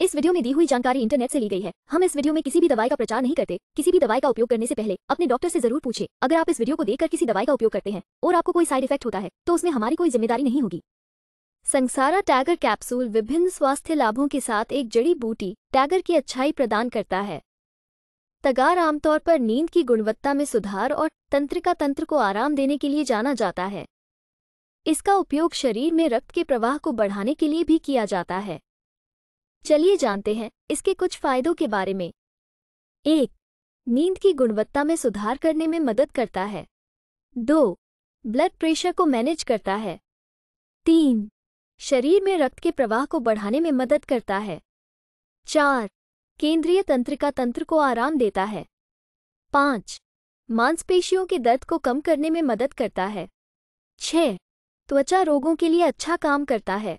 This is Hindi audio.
इस वीडियो में दी हुई जानकारी इंटरनेट से ली गई है हम इस वीडियो में किसी भी दवाई का प्रचार नहीं करते किसी भी दवाई का उपयोग करने से पहले अपने डॉक्टर से जरूर पूछे अगर आप इस वीडियो को देखकर किसी दवाई का उपयोग करते हैं और आपको कोई साइड इफेक्ट होता है तो उसमें हमारी कोई जिम्मेदारी नहीं होगी संसारा टैगर कैप्सूल विभिन्न स्वास्थ्य लाभों के साथ एक जड़ी बूटी टैगर की अच्छाई प्रदान करता है तगार आमतौर पर नींद की गुणवत्ता में सुधार और तंत्रिका तंत्र को आराम देने के लिए जाना जाता है इसका उपयोग शरीर में रक्त के प्रवाह को बढ़ाने के लिए भी किया जाता है चलिए जानते हैं इसके कुछ फायदों के बारे में एक नींद की गुणवत्ता में सुधार करने में मदद करता है दो ब्लड प्रेशर को मैनेज करता है तीन शरीर में रक्त के प्रवाह को बढ़ाने में मदद करता है चार केंद्रीय तंत्रिका तंत्र को आराम देता है पाँच मांसपेशियों के दर्द को कम करने में मदद करता है छह त्वचा रोगों के लिए अच्छा काम करता है